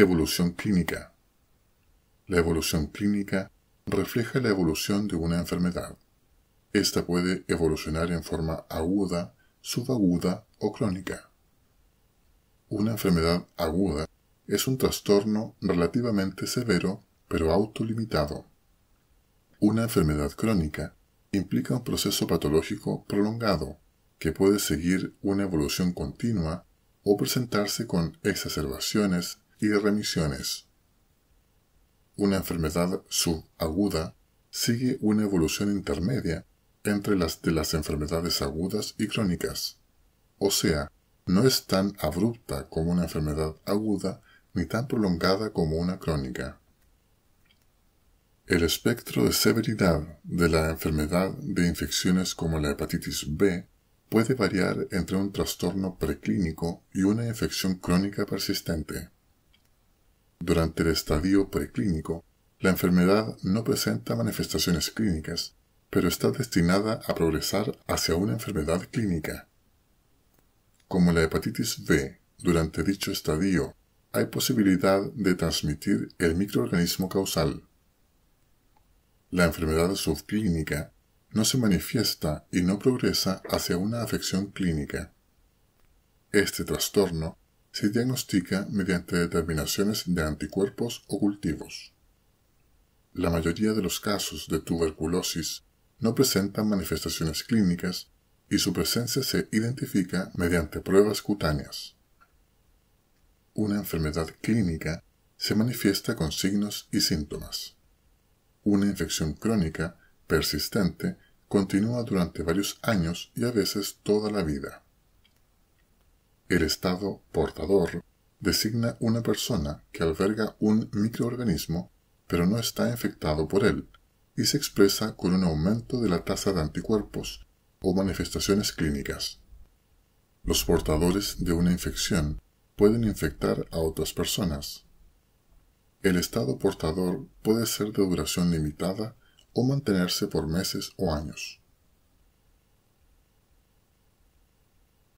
Evolución clínica. La evolución clínica refleja la evolución de una enfermedad. Esta puede evolucionar en forma aguda, subaguda o crónica. Una enfermedad aguda es un trastorno relativamente severo pero autolimitado. Una enfermedad crónica implica un proceso patológico prolongado que puede seguir una evolución continua o presentarse con exacerbaciones, y remisiones. Una enfermedad subaguda sigue una evolución intermedia entre las de las enfermedades agudas y crónicas, o sea, no es tan abrupta como una enfermedad aguda ni tan prolongada como una crónica. El espectro de severidad de la enfermedad de infecciones como la hepatitis B puede variar entre un trastorno preclínico y una infección crónica persistente. Durante el estadio preclínico, la enfermedad no presenta manifestaciones clínicas, pero está destinada a progresar hacia una enfermedad clínica. Como la hepatitis B, durante dicho estadio, hay posibilidad de transmitir el microorganismo causal. La enfermedad subclínica no se manifiesta y no progresa hacia una afección clínica. Este trastorno se diagnostica mediante determinaciones de anticuerpos o cultivos. La mayoría de los casos de tuberculosis no presentan manifestaciones clínicas y su presencia se identifica mediante pruebas cutáneas. Una enfermedad clínica se manifiesta con signos y síntomas. Una infección crónica persistente continúa durante varios años y a veces toda la vida. El estado portador designa una persona que alberga un microorganismo pero no está infectado por él y se expresa con un aumento de la tasa de anticuerpos o manifestaciones clínicas. Los portadores de una infección pueden infectar a otras personas. El estado portador puede ser de duración limitada o mantenerse por meses o años.